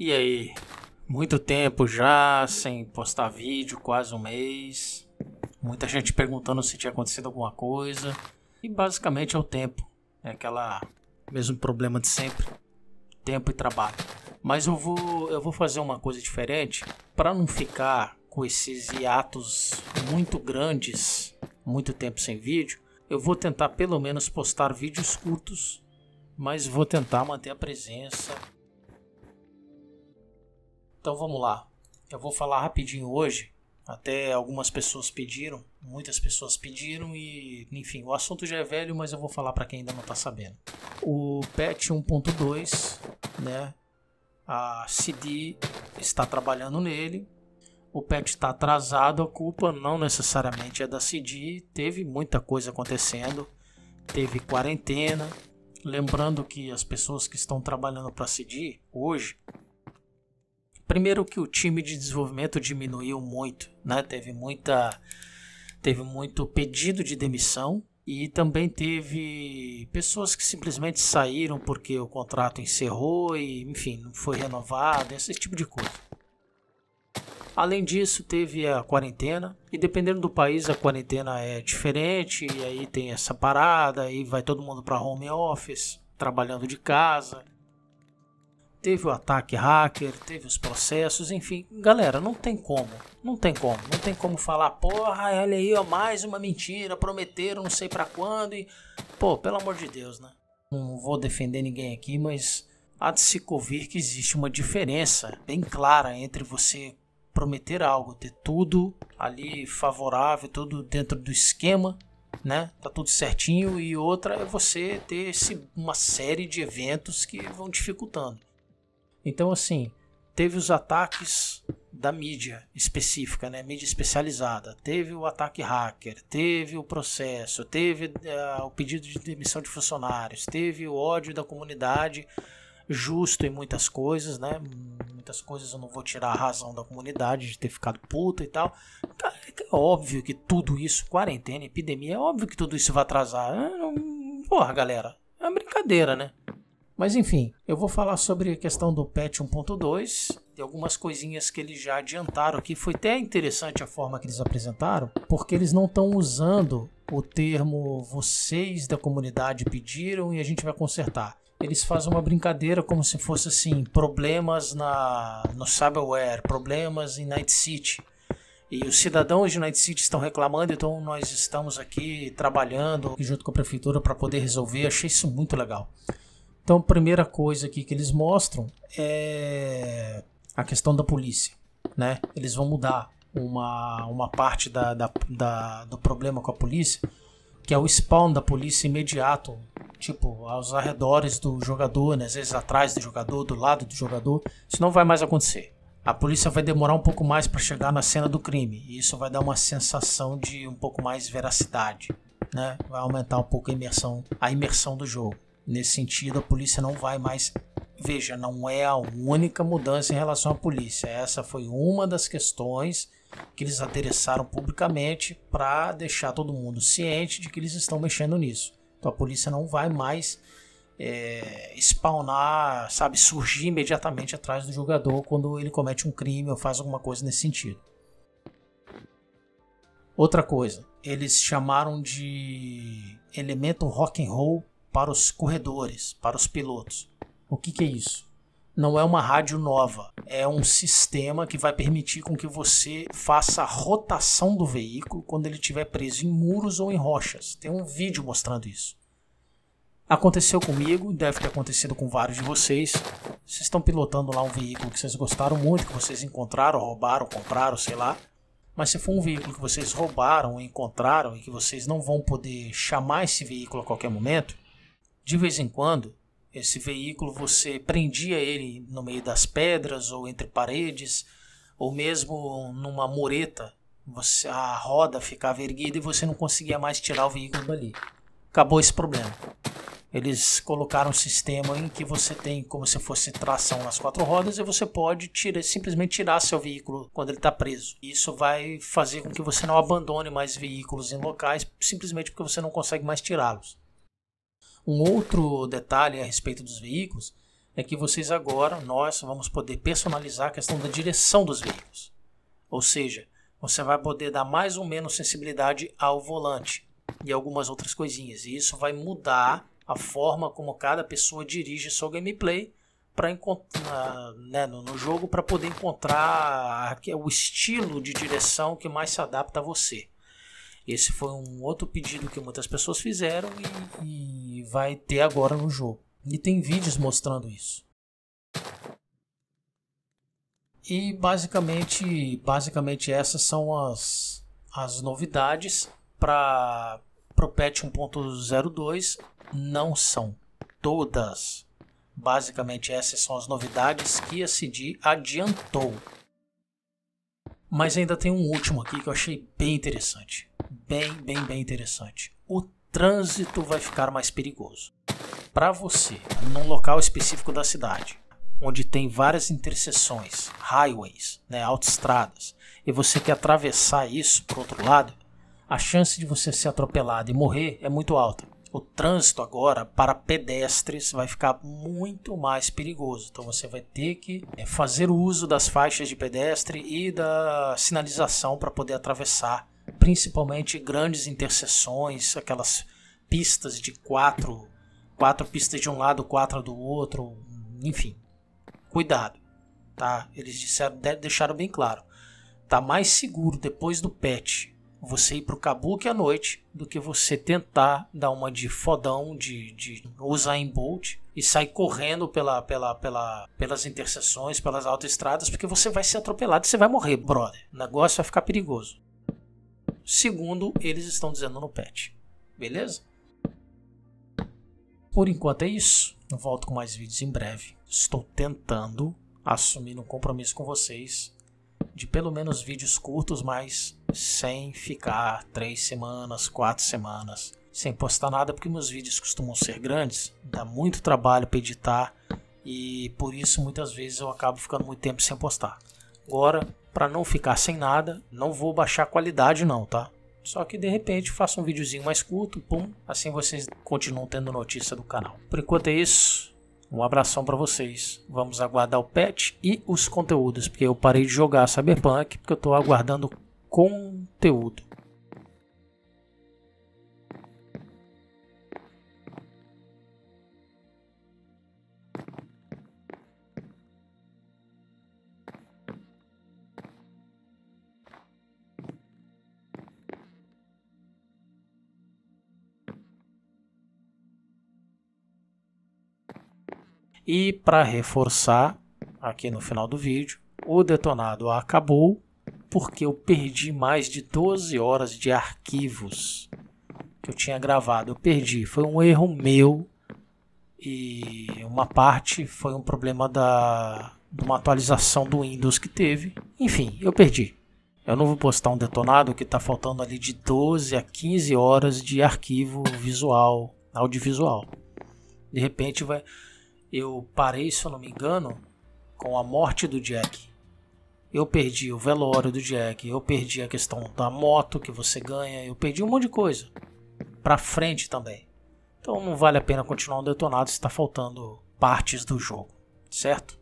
E aí? Muito tempo já sem postar vídeo, quase um mês. Muita gente perguntando se tinha acontecido alguma coisa. E basicamente é o tempo. É aquela mesmo problema de sempre. Tempo e trabalho. Mas eu vou eu vou fazer uma coisa diferente para não ficar com esses hiatos muito grandes, muito tempo sem vídeo. Eu vou tentar pelo menos postar vídeos curtos, mas vou tentar manter a presença então vamos lá. Eu vou falar rapidinho hoje. Até algumas pessoas pediram, muitas pessoas pediram e, enfim, o assunto já é velho, mas eu vou falar para quem ainda não está sabendo. O patch 1.2, né? A CD está trabalhando nele. O patch está atrasado, a culpa não necessariamente é da CD. Teve muita coisa acontecendo, teve quarentena. Lembrando que as pessoas que estão trabalhando para CD hoje Primeiro que o time de desenvolvimento diminuiu muito, né? Teve muita teve muito pedido de demissão e também teve pessoas que simplesmente saíram porque o contrato encerrou e, enfim, não foi renovado, esse tipo de coisa. Além disso, teve a quarentena, e dependendo do país, a quarentena é diferente, e aí tem essa parada, aí vai todo mundo para home office, trabalhando de casa teve o ataque hacker, teve os processos, enfim, galera, não tem como, não tem como, não tem como falar, porra, olha aí, ó, mais uma mentira, prometeram não sei para quando e, pô, pelo amor de Deus, né? Não vou defender ninguém aqui, mas há de se convir que existe uma diferença bem clara entre você prometer algo, ter tudo ali favorável, tudo dentro do esquema, né? Tá tudo certinho e outra é você ter esse, uma série de eventos que vão dificultando. Então, assim, teve os ataques da mídia específica, né? mídia especializada, teve o ataque hacker, teve o processo, teve uh, o pedido de demissão de funcionários, teve o ódio da comunidade justo em muitas coisas, né? Muitas coisas eu não vou tirar a razão da comunidade de ter ficado puta e tal. Cara, é óbvio que tudo isso, quarentena, epidemia, é óbvio que tudo isso vai atrasar. Ah, porra, galera, é uma brincadeira, né? Mas enfim, eu vou falar sobre a questão do patch 1.2 e algumas coisinhas que eles já adiantaram aqui. Foi até interessante a forma que eles apresentaram, porque eles não estão usando o termo vocês da comunidade pediram e a gente vai consertar. Eles fazem uma brincadeira como se fosse assim, problemas na no cyberware, problemas em Night City. E os cidadãos de Night City estão reclamando, então nós estamos aqui trabalhando junto com a prefeitura para poder resolver. Achei isso muito legal. Então, primeira coisa aqui que eles mostram é a questão da polícia, né? Eles vão mudar uma, uma parte da, da, da do problema com a polícia, que é o spawn da polícia imediato, tipo, aos arredores do jogador, né? às vezes atrás do jogador, do lado do jogador. Isso não vai mais acontecer. A polícia vai demorar um pouco mais para chegar na cena do crime, e isso vai dar uma sensação de um pouco mais veracidade, né? Vai aumentar um pouco a imersão, a imersão do jogo. Nesse sentido, a polícia não vai mais. Veja, não é a única mudança em relação à polícia. Essa foi uma das questões que eles adereçaram publicamente para deixar todo mundo ciente de que eles estão mexendo nisso. Então a polícia não vai mais é, spawnar, sabe, surgir imediatamente atrás do jogador quando ele comete um crime ou faz alguma coisa nesse sentido. Outra coisa, eles chamaram de elemento rock and roll para os corredores, para os pilotos. O que, que é isso? Não é uma rádio nova, é um sistema que vai permitir com que você faça a rotação do veículo quando ele estiver preso em muros ou em rochas. Tem um vídeo mostrando isso. Aconteceu comigo, deve ter acontecido com vários de vocês. Vocês estão pilotando lá um veículo que vocês gostaram muito, que vocês encontraram, roubaram, compraram, sei lá. Mas se for um veículo que vocês roubaram, encontraram e que vocês não vão poder chamar esse veículo a qualquer momento, de vez em quando, esse veículo você prendia ele no meio das pedras ou entre paredes, ou mesmo numa mureta. Você, a roda ficava erguida e você não conseguia mais tirar o veículo dali. Acabou esse problema. Eles colocaram um sistema em que você tem como se fosse tração nas quatro rodas e você pode tirar, simplesmente tirar seu veículo quando ele está preso. Isso vai fazer com que você não abandone mais veículos em locais simplesmente porque você não consegue mais tirá-los. Um outro detalhe a respeito dos veículos é que vocês agora, nós, vamos poder personalizar a questão da direção dos veículos. Ou seja, você vai poder dar mais ou menos sensibilidade ao volante e algumas outras coisinhas. E isso vai mudar a forma como cada pessoa dirige seu gameplay para encontrar né, no, no jogo para poder encontrar o estilo de direção que mais se adapta a você. Esse foi um outro pedido que muitas pessoas fizeram e, e vai ter agora no jogo. E tem vídeos mostrando isso. E basicamente, basicamente essas são as, as novidades para o patch 1.02. Não são todas. Basicamente essas são as novidades que a CD adiantou. Mas ainda tem um último aqui que eu achei bem interessante. Bem, bem, bem interessante. O trânsito vai ficar mais perigoso. Para você, num local específico da cidade, onde tem várias interseções, highways, né, autoestradas, e você quer atravessar isso para outro lado, a chance de você ser atropelado e morrer é muito alta o trânsito agora para pedestres vai ficar muito mais perigoso. Então você vai ter que é, fazer uso das faixas de pedestre e da sinalização para poder atravessar, principalmente grandes interseções, aquelas pistas de quatro, quatro pistas de um lado, quatro do outro, enfim. Cuidado, tá? Eles disseram, deixaram bem claro. Tá mais seguro depois do patch você ir pro Kabuki à noite do que você tentar dar uma de fodão de, de usar em Bolt e sair correndo pela, pela, pela, pelas interseções, pelas autoestradas, porque você vai ser atropelado e você vai morrer, brother. O negócio vai ficar perigoso. Segundo eles estão dizendo no patch. Beleza? Por enquanto é isso. volto com mais vídeos em breve. Estou tentando assumir um compromisso com vocês de pelo menos vídeos curtos, mas sem ficar três semanas, quatro semanas sem postar nada, porque meus vídeos costumam ser grandes, dá muito trabalho para editar e por isso muitas vezes eu acabo ficando muito tempo sem postar. Agora, para não ficar sem nada, não vou baixar a qualidade não, tá? Só que de repente faço um videozinho mais curto, pum, assim vocês continuam tendo notícia do canal. Por enquanto é isso. Um abração para vocês. Vamos aguardar o patch e os conteúdos, porque eu parei de jogar Cyberpunk porque eu estou aguardando conteúdo. E para reforçar, aqui no final do vídeo, o detonado acabou porque eu perdi mais de 12 horas de arquivos que eu tinha gravado. Eu perdi, foi um erro meu e uma parte foi um problema da de uma atualização do Windows que teve. Enfim, eu perdi. Eu não vou postar um detonado que está faltando ali de 12 a 15 horas de arquivo visual, audiovisual. De repente vai eu parei, se eu não me engano, com a morte do Jack. Eu perdi o velório do Jack, eu perdi a questão da moto que você ganha, eu perdi um monte de coisa. Pra frente também. Então não vale a pena continuar um detonado se está faltando partes do jogo, certo?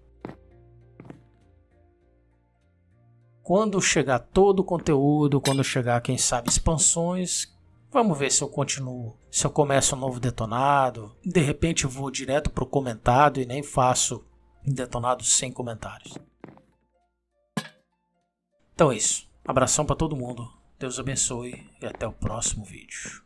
Quando chegar todo o conteúdo, quando chegar, quem sabe, expansões, Vamos ver se eu continuo, se eu começo um novo detonado. De repente eu vou direto pro comentado e nem faço detonado sem comentários. Então é isso. Abração para todo mundo. Deus abençoe e até o próximo vídeo.